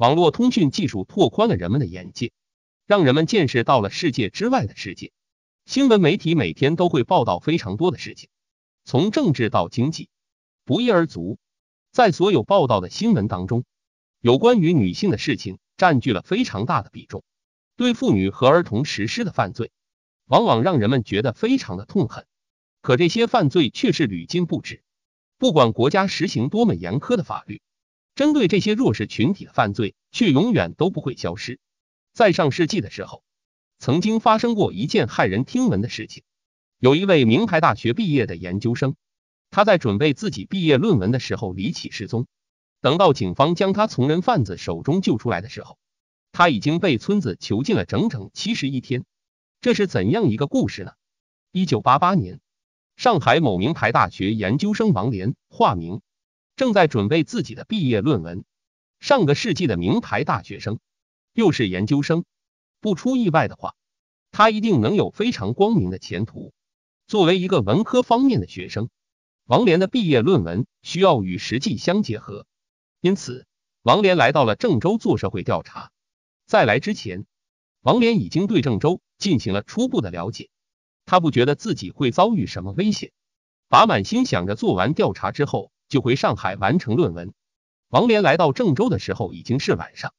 网络通讯技术拓宽了人们的眼界，让人们见识到了世界之外的世界。新闻媒体每天都会报道非常多的事情，从政治到经济，不一而足。在所有报道的新闻当中，有关于女性的事情占据了非常大的比重。对妇女和儿童实施的犯罪，往往让人们觉得非常的痛恨。可这些犯罪却是屡禁不止，不管国家实行多么严苛的法律。针对这些弱势群体的犯罪，却永远都不会消失。在上世纪的时候，曾经发生过一件骇人听闻的事情。有一位名牌大学毕业的研究生，他在准备自己毕业论文的时候离奇失踪。等到警方将他从人贩子手中救出来的时候，他已经被村子囚禁了整整七十一天。这是怎样一个故事呢？一九八八年，上海某名牌大学研究生王莲（化名）。正在准备自己的毕业论文，上个世纪的名牌大学生，又是研究生，不出意外的话，他一定能有非常光明的前途。作为一个文科方面的学生，王莲的毕业论文需要与实际相结合，因此，王莲来到了郑州做社会调查。在来之前，王莲已经对郑州进行了初步的了解，他不觉得自己会遭遇什么危险，把满心想着做完调查之后。就回上海完成论文。王连来到郑州的时候已经是晚上，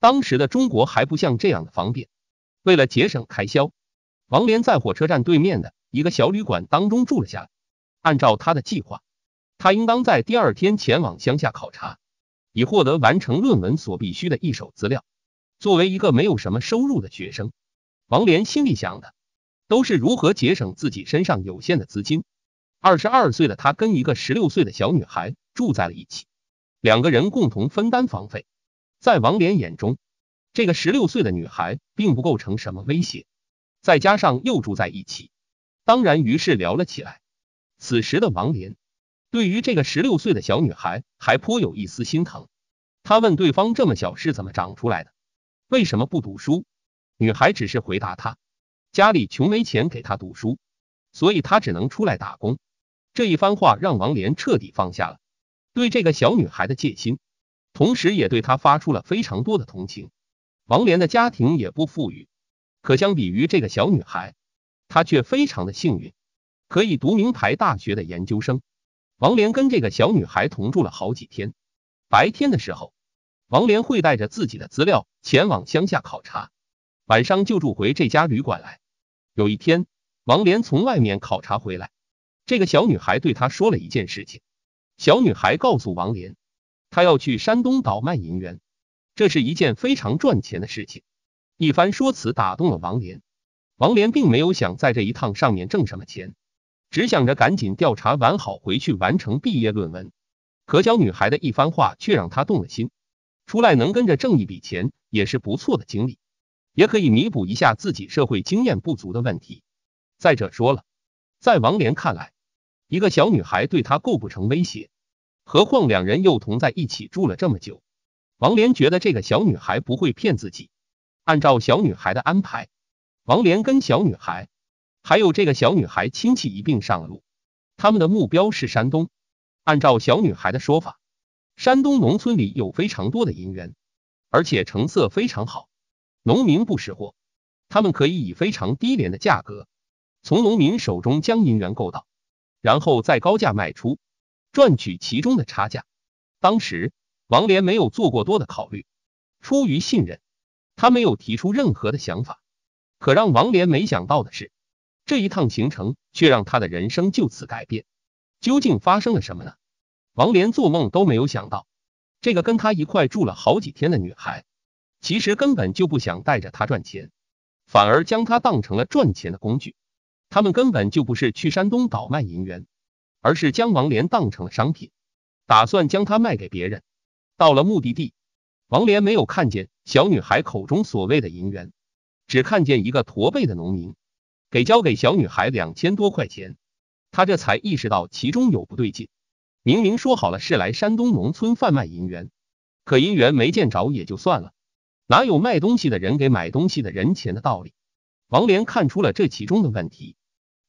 当时的中国还不像这样的方便。为了节省开销，王连在火车站对面的一个小旅馆当中住了下来。按照他的计划，他应当在第二天前往乡下考察，以获得完成论文所必须的一手资料。作为一个没有什么收入的学生，王连心里想的都是如何节省自己身上有限的资金。二十二岁的他跟一个十六岁的小女孩住在了一起，两个人共同分担房费。在王莲眼中，这个十六岁的女孩并不构成什么威胁，再加上又住在一起，当然于是聊了起来。此时的王莲对于这个十六岁的小女孩还颇有一丝心疼。她问对方这么小是怎么长出来的？为什么不读书？女孩只是回答他，家里穷没钱给他读书，所以他只能出来打工。这一番话让王莲彻底放下了对这个小女孩的戒心，同时也对她发出了非常多的同情。王莲的家庭也不富裕，可相比于这个小女孩，她却非常的幸运，可以读名牌大学的研究生。王莲跟这个小女孩同住了好几天，白天的时候，王莲会带着自己的资料前往乡下考察，晚上就住回这家旅馆来。有一天，王莲从外面考察回来。这个小女孩对他说了一件事情。小女孩告诉王莲，她要去山东倒卖银元，这是一件非常赚钱的事情。一番说辞打动了王莲，王莲并没有想在这一趟上面挣什么钱，只想着赶紧调查完好回去完成毕业论文。可小女孩的一番话却让她动了心。出来能跟着挣一笔钱，也是不错的经历，也可以弥补一下自己社会经验不足的问题。再者说了。在王莲看来，一个小女孩对她构不成威胁，何况两人又同在一起住了这么久。王莲觉得这个小女孩不会骗自己。按照小女孩的安排，王莲跟小女孩还有这个小女孩亲戚一并上了路。他们的目标是山东。按照小女孩的说法，山东农村里有非常多的银元，而且成色非常好，农民不识货，他们可以以非常低廉的价格。从农民手中将银元购到，然后再高价卖出，赚取其中的差价。当时王莲没有做过多的考虑，出于信任，他没有提出任何的想法。可让王莲没想到的是，这一趟行程却让他的人生就此改变。究竟发生了什么呢？王莲做梦都没有想到，这个跟他一块住了好几天的女孩，其实根本就不想带着他赚钱，反而将他当成了赚钱的工具。他们根本就不是去山东倒卖银元，而是将王莲当成了商品，打算将它卖给别人。到了目的地，王莲没有看见小女孩口中所谓的银元，只看见一个驼背的农民给交给小女孩两千多块钱。他这才意识到其中有不对劲。明明说好了是来山东农村贩卖银元，可银元没见着也就算了，哪有卖东西的人给买东西的人钱的道理？王莲看出了这其中的问题。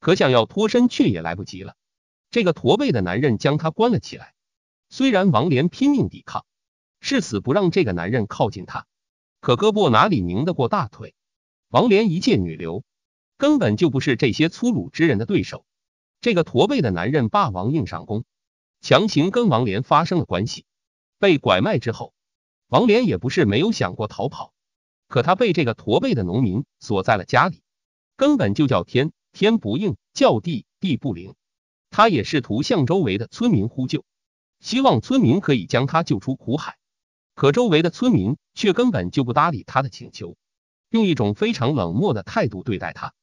可想要脱身却也来不及了。这个驼背的男人将他关了起来。虽然王莲拼命抵抗，誓死不让这个男人靠近他，可胳膊哪里拧得过大腿？王莲一介女流，根本就不是这些粗鲁之人的对手。这个驼背的男人霸王硬上弓，强行跟王莲发生了关系。被拐卖之后，王莲也不是没有想过逃跑，可他被这个驼背的农民锁在了家里，根本就叫天。天不应，叫地地不灵。他也试图向周围的村民呼救，希望村民可以将他救出苦海。可周围的村民却根本就不搭理他的请求，用一种非常冷漠的态度对待他。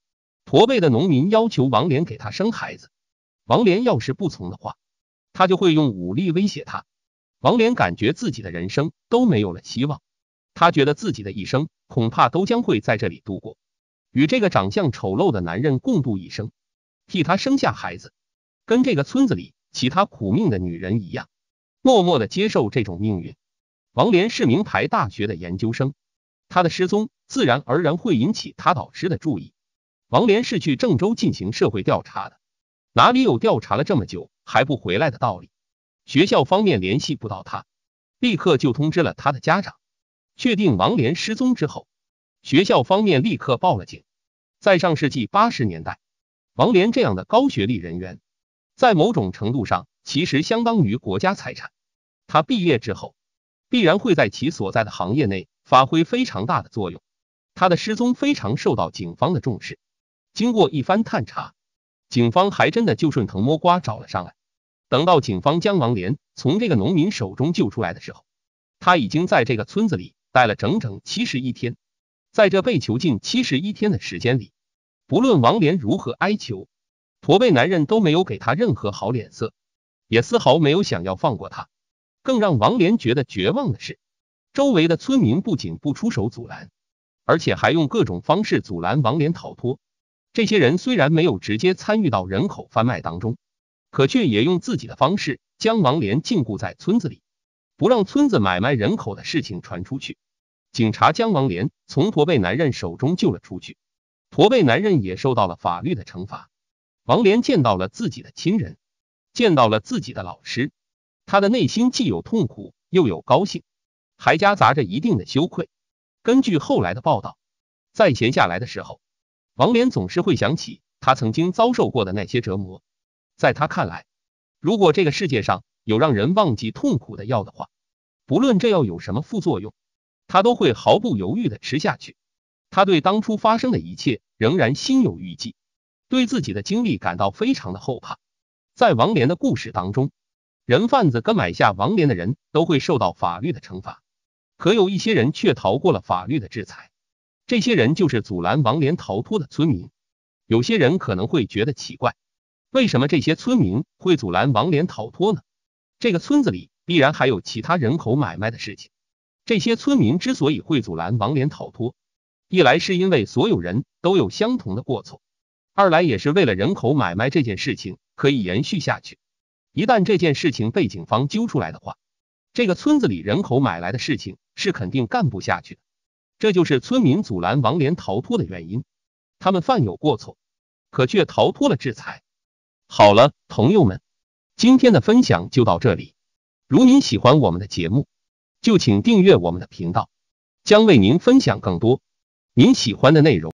驼背的农民要求王莲给他生孩子，王莲要是不从的话，他就会用武力威胁他。王莲感觉自己的人生都没有了希望，他觉得自己的一生恐怕都将会在这里度过。与这个长相丑陋的男人共度一生，替他生下孩子，跟这个村子里其他苦命的女人一样，默默的接受这种命运。王莲是名牌大学的研究生，她的失踪自然而然会引起她导师的注意。王莲是去郑州进行社会调查的，哪里有调查了这么久还不回来的道理？学校方面联系不到她，立刻就通知了他的家长。确定王莲失踪之后。学校方面立刻报了警。在上世纪八十年代，王连这样的高学历人员，在某种程度上其实相当于国家财产。他毕业之后，必然会在其所在的行业内发挥非常大的作用。他的失踪非常受到警方的重视。经过一番探查，警方还真的就顺藤摸瓜找了上来。等到警方将王连从这个农民手中救出来的时候，他已经在这个村子里待了整整七十一天。在这被囚禁七十一天的时间里，不论王莲如何哀求，驼背男人都没有给他任何好脸色，也丝毫没有想要放过他。更让王莲觉得绝望的是，周围的村民不仅不出手阻拦，而且还用各种方式阻拦王莲逃脱。这些人虽然没有直接参与到人口贩卖当中，可却也用自己的方式将王莲禁锢在村子里，不让村子买卖人口的事情传出去。警察将王莲从驼背男人手中救了出去，驼背男人也受到了法律的惩罚。王莲见到了自己的亲人，见到了自己的老师，他的内心既有痛苦，又有高兴，还夹杂着一定的羞愧。根据后来的报道，在闲下来的时候，王莲总是会想起他曾经遭受过的那些折磨。在他看来，如果这个世界上有让人忘记痛苦的药的话，不论这药有什么副作用。他都会毫不犹豫的吃下去。他对当初发生的一切仍然心有余悸，对自己的经历感到非常的后怕。在王莲的故事当中，人贩子跟买下王莲的人都会受到法律的惩罚，可有一些人却逃过了法律的制裁。这些人就是阻拦王莲逃脱的村民。有些人可能会觉得奇怪，为什么这些村民会阻拦王莲逃脱呢？这个村子里必然还有其他人口买卖的事情。这些村民之所以会阻拦王莲逃脱，一来是因为所有人都有相同的过错，二来也是为了人口买卖这件事情可以延续下去。一旦这件事情被警方揪出来的话，这个村子里人口买来的事情是肯定干不下去的。这就是村民阻拦王莲逃脱的原因。他们犯有过错，可却逃脱了制裁。好了，朋友们，今天的分享就到这里。如您喜欢我们的节目。就请订阅我们的频道，将为您分享更多您喜欢的内容。